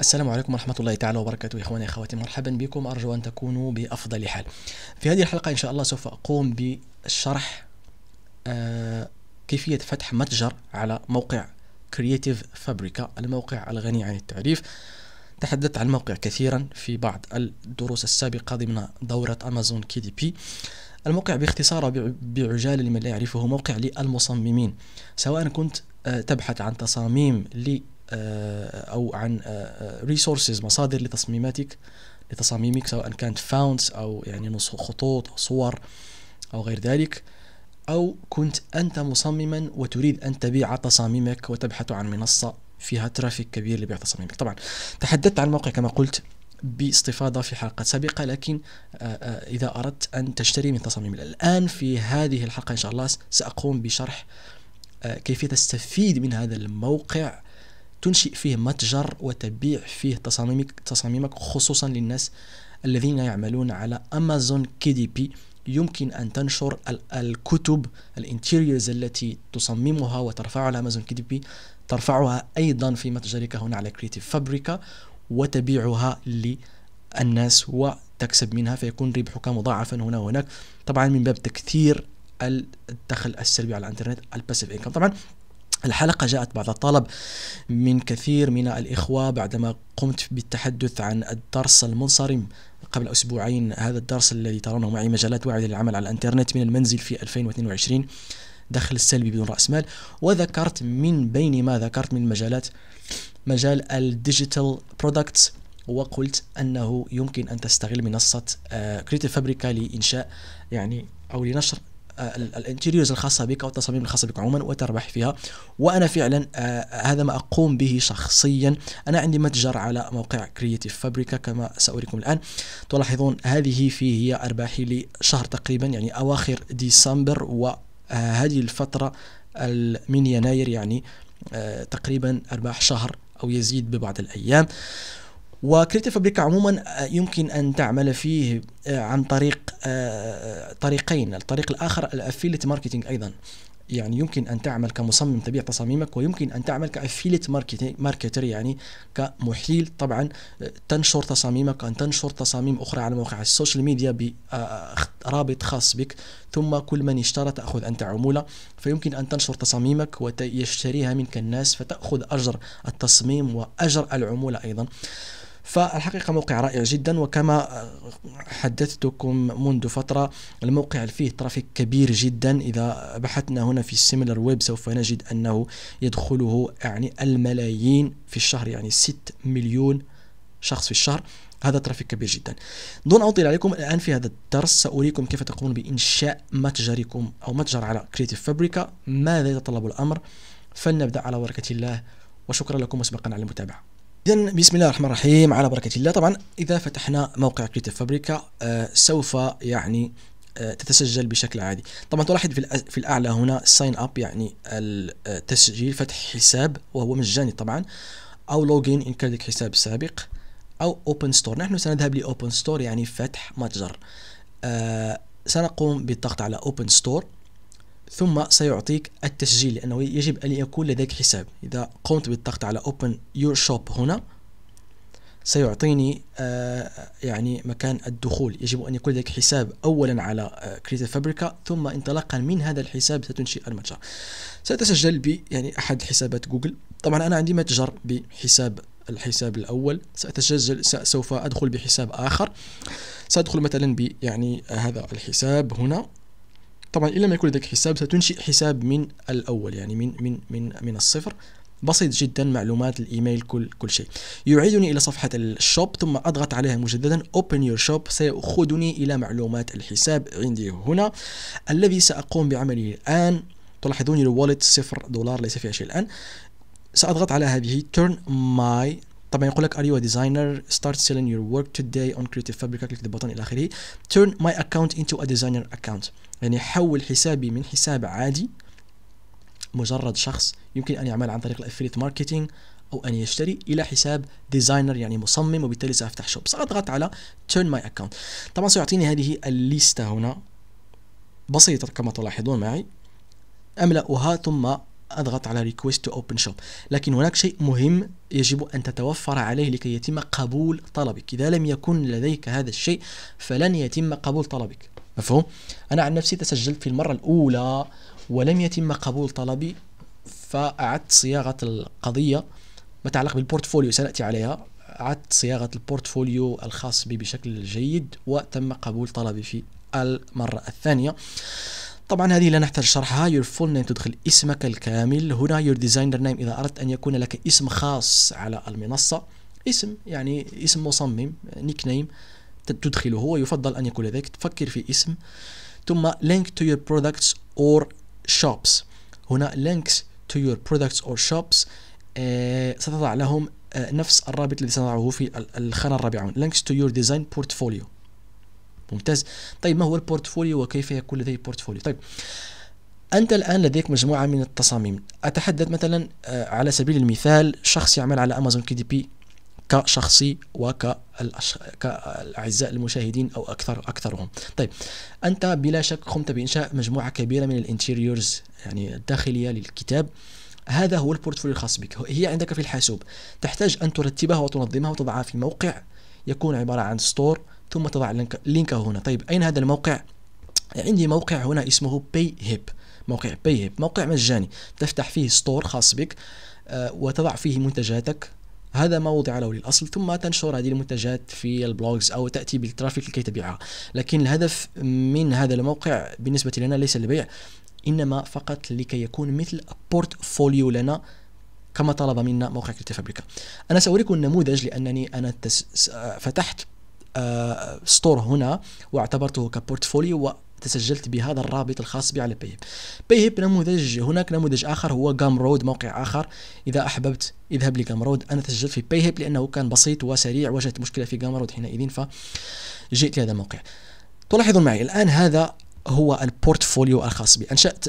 السلام عليكم ورحمة الله تعالى وبركاته إخواني أخواتي مرحبا بكم أرجو أن تكونوا بأفضل حال في هذه الحلقة إن شاء الله سوف أقوم بشرح آه، كيفية فتح متجر على موقع Creative Fabrica الموقع الغني عن التعريف تحدثت عن الموقع كثيرا في بعض الدروس السابقة ضمن دورة أمازون كي دي بي الموقع باختصار بعجالة لمن لا يعرفه موقع للمصممين سواء كنت آه، تبحث عن تصاميم آه، او عن ريسورسز آه، آه، مصادر لتصميماتك لتصاميمك سواء كانت فاونتس او يعني خطوط او صور او غير ذلك او كنت انت مصمما وتريد ان تبيع تصاميمك وتبحث عن منصه فيها ترافيك كبير لبيع تصاميمك طبعا تحدثت عن الموقع كما قلت باستفاضه في حلقه سابقه لكن اذا اردت ان تشتري من تصاميم الان في هذه الحلقه ان شاء الله ساقوم بشرح كيف تستفيد من هذا الموقع تنشئ فيه متجر وتبيع فيه تصاميمك تصاميمك خصوصا للناس الذين يعملون على امازون كي دي بي يمكن ان تنشر الكتب الانتيريورز التي تصممها وترفعها على امازون كي دي بي ترفعها ايضا في متجرك هنا على كريتيف فابريكا وتبيعها للناس وتكسب منها فيكون ربحك مضاعفا هنا وهناك طبعا من باب تكثير الدخل السلبي على الانترنت الباسيف انكم طبعا الحلقة جاءت بعد طلب من كثير من الإخوة بعدما قمت بالتحدث عن الدرس المنصرم قبل أسبوعين هذا الدرس الذي ترونه معي مجالات واعدة للعمل على الإنترنت من المنزل في 2022 دخل السلبي بدون رأس مال وذكرت من بين ما ذكرت من مجالات مجال الديجيتال برودكتس وقلت أنه يمكن أن تستغل منصة كريتيف آه، فابريكا لإنشاء يعني أو لنشر آه، الانتيريوز الخاصه بك والتصاميم الخاصه بك عموما وتربح فيها وانا فعلا آه، هذا ما اقوم به شخصيا انا عندي متجر على موقع كرييتيف فابريكا كما ساريكم الان تلاحظون هذه فيه هي ارباحي لشهر تقريبا يعني اواخر ديسمبر وهذه آه، الفتره من يناير يعني تقريبا ارباح شهر او يزيد ببعض الايام وكريتيف فابريكا عموما آه، يمكن ان تعمل فيه آه، عن طريق آه، طريقين الطريق الاخر الافيليت ماركتينج ايضا يعني يمكن ان تعمل كمصمم تبيع تصاميمك ويمكن ان تعمل كافيليت ماركتر يعني كمحيل طبعا تنشر تصاميمك ان تنشر تصاميم اخرى على مواقع السوشيال ميديا برابط خاص بك ثم كل من اشترى تاخذ انت عموله فيمكن ان تنشر تصاميمك ويشتريها منك الناس فتاخذ اجر التصميم واجر العموله ايضا فالحقيقه موقع رائع جدا وكما آه، حدثتكم منذ فتره الموقع فيه ترافيك كبير جدا اذا بحثنا هنا في السيميلر ويب سوف نجد انه يدخله يعني الملايين في الشهر يعني 6 مليون شخص في الشهر هذا ترافيك كبير جدا دون أطيل عليكم الآن في هذا الدرس سأريكم كيف تقومون بإنشاء متجركم أو متجر على كريتيف فابريكا ماذا يتطلب الأمر فلنبدأ على بركة الله وشكرا لكم مسبقا على المتابعة اذا بسم الله الرحمن الرحيم على بركه الله طبعا اذا فتحنا موقع كريتيف فابريكا آه سوف يعني آه، تتسجل بشكل عادي طبعا تلاحظ في, في الاعلى هنا ساين اب يعني التسجيل فتح حساب وهو مجاني طبعا او لوجين ان كان لديك حساب سابق او اوبن ستور نحن سنذهب لاوبن ستور يعني فتح متجر آه سنقوم بالضغط على اوبن ستور ثم سيعطيك التسجيل لأنه يجب أن يكون لديك حساب إذا قمت بالضغط على Open Your Shop هنا سيعطيني آه يعني مكان الدخول يجب أن يكون لديك حساب أولا على آه، Creative فابريكا ثم انطلاقا من هذا الحساب ستنشئ المتجر سأتسجل ب يعني أحد حسابات جوجل طبعا أنا عندي متجر بحساب الحساب الأول سأتسجل سوف أدخل بحساب آخر سأدخل مثلا ب يعني هذا الحساب هنا طبعا إن لم يكن لديك حساب ستنشئ حساب من الأول يعني من من من من الصفر بسيط جدا معلومات الايميل كل كل شيء يعيدني الى صفحه الشوب ثم اضغط عليها مجددا اوبن يور شوب سيأخذني الى معلومات الحساب عندي هنا الذي ساقوم بعمله الان تلاحظون الوالت صفر دولار ليس فيها شيء الان ساضغط على هذه turn my طبعا يقول لك ار يو ديزاينر ستارت سيلينج يور ورك توداي اون كريتيف فابريكا كليك ذا بطن الى اخره تيرن ماي اكونت انتو ا ديزاينر اكونت يعني حول حسابي من حساب عادي مجرد شخص يمكن ان يعمل عن طريق الافليت ماركتينج او ان يشتري الى حساب ديزاينر يعني مصمم وبالتالي سافتح شوب ساضغط على تيرن ماي اكونت طبعا سيعطيني هذه الليسته هنا بسيطه كما تلاحظون معي املاها ثم اضغط على ريكويست تو اوبن شوب لكن هناك شيء مهم يجب ان تتوفر عليه لكي يتم قبول طلبك اذا لم يكن لديك هذا الشيء فلن يتم قبول طلبك مفهوم انا عن نفسي تسجلت في المره الاولى ولم يتم قبول طلبي فاعدت صياغه القضيه ما تعلق بالبورتفوليو سناتي عليها اعدت صياغه البورتفوليو الخاص بي بشكل جيد وتم قبول طلبي في المره الثانيه طبعا هذه لا نحتاج شرحها يور فول نيم تدخل اسمك الكامل هنا يور ديزاينر نيم إذا أردت أن يكون لك اسم خاص على المنصة اسم يعني اسم مصمم نيك نيم تدخله ويفضل أن يكون لديك تفكر في اسم ثم لينك تو يور برودكتس اور شوبس هنا لينكس تو يور برودكتس اور شوبس ستضع لهم آه، نفس الرابط الذي سنضعه في الخانة الرابعة لينكس تو يور ديزاين بورتفوليو ممتاز طيب ما هو البورتفوليو وكيف يكون لديه بورتفوليو طيب أنت الآن لديك مجموعة من التصاميم أتحدث مثلا آه، على سبيل المثال شخص يعمل على أمازون كي دي بي كشخصي وكالأعزاء المشاهدين أو أكثر أكثرهم طيب أنت بلا شك قمت بإنشاء مجموعة كبيرة من الانتيريورز يعني الداخلية للكتاب هذا هو البورتفوليو الخاص بك هي عندك في الحاسوب تحتاج أن ترتبها وتنظمها وتضعها في موقع يكون عبارة عن ستور ثم تضع اللينك هنا طيب أين هذا الموقع؟ عندي موقع هنا اسمه باي هيب موقع باي هيب موقع مجاني تفتح فيه ستور خاص بك آه، وتضع فيه منتجاتك هذا ما وضع له للاصل ثم تنشر هذه المنتجات في البلوجز او تاتي بالترافيك لكي تبيعها لكن الهدف من هذا الموقع بالنسبه لنا ليس البيع انما فقط لكي يكون مثل بورتفوليو لنا كما طلب منا موقع كريتيف فابريكا انا ساوريكم النموذج لانني انا فتحت ستور آه، هنا واعتبرته كبورتفوليو و تسجلت بهذا الرابط الخاص بي على بايهب بايهب نموذج هناك نموذج اخر هو جام رود موقع اخر اذا احببت اذهب لجام رود انا تسجلت في بايهب لانه كان بسيط وسريع واجهت مشكله في جام رود حينئذ فجئت لهذا الموقع تلاحظون معي الان هذا هو البورتفوليو الخاص بي انشات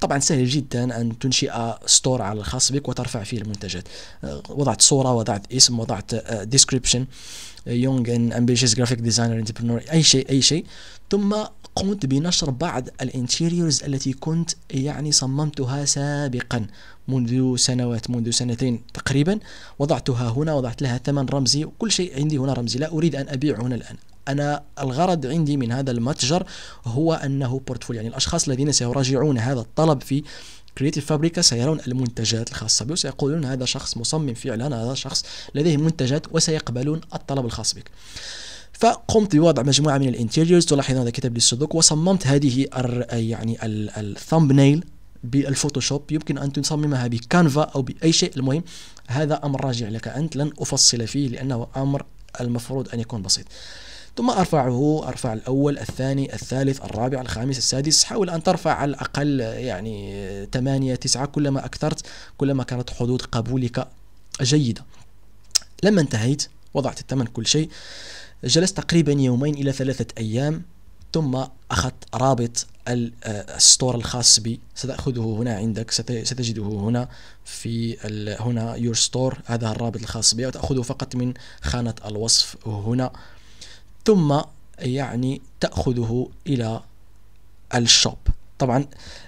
طبعا سهل جدا ان تنشئ ستور على الخاص بك وترفع فيه المنتجات آه، وضعت صوره وضعت اسم وضعت ديسكريبشن يونغ ان امبيشيس جرافيك ديزاينر انتربرنور اي شيء اي شيء ثم قمت بنشر بعض الانتيريورز التي كنت يعني صممتها سابقا منذ سنوات منذ سنتين تقريبا وضعتها هنا وضعت لها ثمن رمزي وكل شيء عندي هنا رمزي لا اريد ان ابيع هنا الان انا الغرض عندي من هذا المتجر هو انه بورتفوليو يعني الاشخاص الذين سيراجعون هذا الطلب في كريتيف فابريكا سيرون المنتجات الخاصة به وسيقولون هذا شخص مصمم فعلا هذا شخص لديه منتجات وسيقبلون الطلب الخاص بك فقمت بوضع مجموعه من الانتيريورز تلاحظون هذا كتاب للسودوكو وصممت هذه يعني الثامب نيل بالفوتوشوب يمكن ان تصممها بكانفا او باي شيء المهم هذا امر راجع لك انت لن افصل فيه لانه امر المفروض ان يكون بسيط ثم أرفعه أرفع الأول الثاني الثالث الرابع الخامس السادس حاول أن ترفع على الأقل يعني ثمانية تسعة كلما أكثرت كلما كانت حدود قبولك جيدة لما انتهيت وضعت الثمن كل شيء جلست تقريبا يومين إلى ثلاثة أيام ثم أخذت رابط آه، الستور الخاص بي ستأخذه هنا عندك ستجده هنا في هنا يور ستور هذا الرابط الخاص بي وتأخذه فقط من خانة الوصف هنا ثم يعني تأخذه إلى الشوب طبعا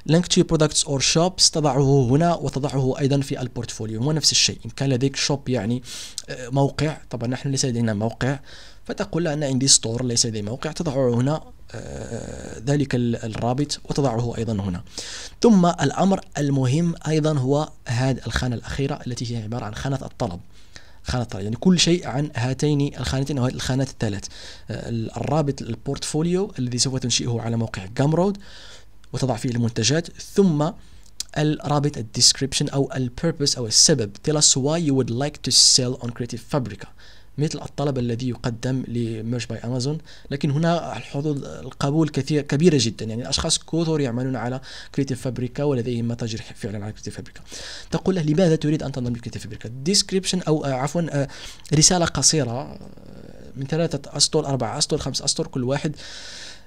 لينك تو برودكتس اور شوبس تضعه هنا وتضعه ايضا في البورتفوليو هو نفس الشيء ان كان لديك شوب يعني آه، موقع طبعا نحن ليس لدينا موقع فتقول ان عندي ستور ليس لدي موقع تضعه هنا آه، ذلك الرابط وتضعه ايضا هنا ثم الامر المهم ايضا هو هذه الخانه الاخيره التي هي عباره عن خانه الطلب خانة طارئة يعني كل شيء عن هاتين الخانتين أو الخانات الثلاث آه، الرابط البورتفوليو الذي سوف تنشئه على موقع جامرود وتضع فيه المنتجات ثم الرابط الديسكريبشن أو البيربس أو السبب tell us why you would like to sell on Creative Fabrica مثل الطلب الذي يقدم لميرش باي امازون لكن هنا الحظوظ القبول كثير كبيره جدا يعني اشخاص كثر يعملون على كريتيف فابريكا ولديهم متاجر فعلا على كريتيف فابريكا تقول له لماذا تريد ان تنضم لكريتيف فابريكا ديسكريبشن او آه، عفوا آه، رساله قصيره آه، من ثلاثه اسطر اربعه اسطر خمس اسطر كل واحد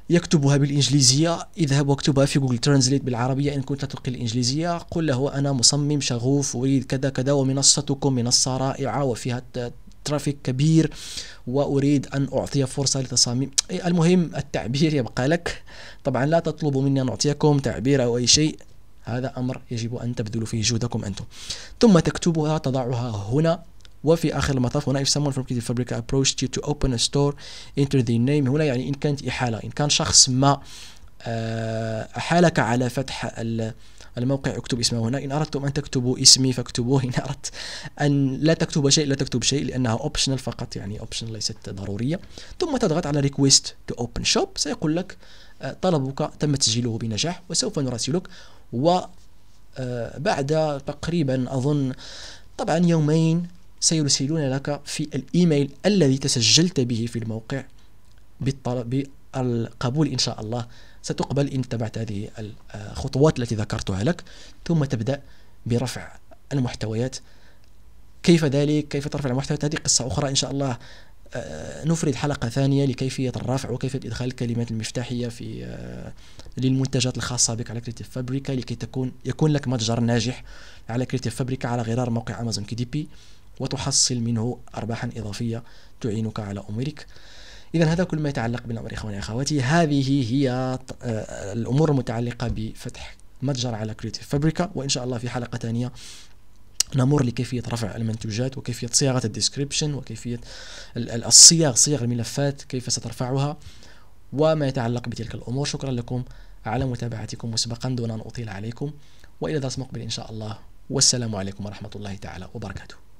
يكتبها بالإنجليزية اذهب واكتبها في جوجل ترانزليت بالعربية إن كنت تلقي الإنجليزية قل له أنا مصمم شغوف أريد كذا كذا ومنصتكم منصة رائعة وفيها ترافيك كبير واريد ان اعطي فرصه لتصاميم إيه، المهم التعبير يبقى لك طبعا لا تطلبوا مني ان اعطيكم تعبير او اي شيء هذا امر يجب ان تبذلوا فيه جهدكم انتم ثم تكتبها تضعها هنا وفي اخر المطاف هنا if someone from Creative Fabric approached you to open a store enter the name هنا يعني ان كانت احاله ان كان شخص ما آه، احالك على فتح الموقع اكتب اسمه هنا إن أردتم أن تكتبوا اسمي فاكتبوه إن أردت أن لا تكتب شيء لا تكتب شيء لأنها اوبشنال فقط يعني اوبشنال ليست ضرورية ثم تضغط على ريكويست تو اوبن شوب سيقول لك آه، طلبك تم تسجيله بنجاح وسوف نراسلك و آه، بعد تقريبا أظن طبعا يومين سيرسلون لك في الإيميل الذي تسجلت به في الموقع بالطلب بالقبول إن شاء الله ستقبل إن اتبعت هذه الخطوات آه، التي ذكرتها لك ثم تبدأ برفع المحتويات كيف ذلك كيف ترفع المحتويات هذه قصة أخرى إن شاء الله آه، نفرد حلقة ثانية لكيفية الرفع وكيفية إدخال الكلمات المفتاحية في آه، للمنتجات الخاصة بك على كريتيف فابريكا لكي تكون يكون لك متجر ناجح على كريتيف فابريكا على غرار موقع أمازون كي دي بي وتحصل منه أرباحا إضافية تعينك على أمورك اذا هذا كل ما يتعلق بالامر اخواني اخواتي هذه هي آه، الامور المتعلقه بفتح متجر على كريتيف فابريكا وان شاء الله في حلقه ثانيه نمر لكيفية رفع المنتوجات وكيفية صياغة الديسكريبشن وكيفية الصياغ صيغ الملفات كيف سترفعها وما يتعلق بتلك الأمور شكرا لكم على متابعتكم مسبقا دون أن أطيل عليكم وإلى درس مقبل إن شاء الله والسلام عليكم ورحمة الله تعالى وبركاته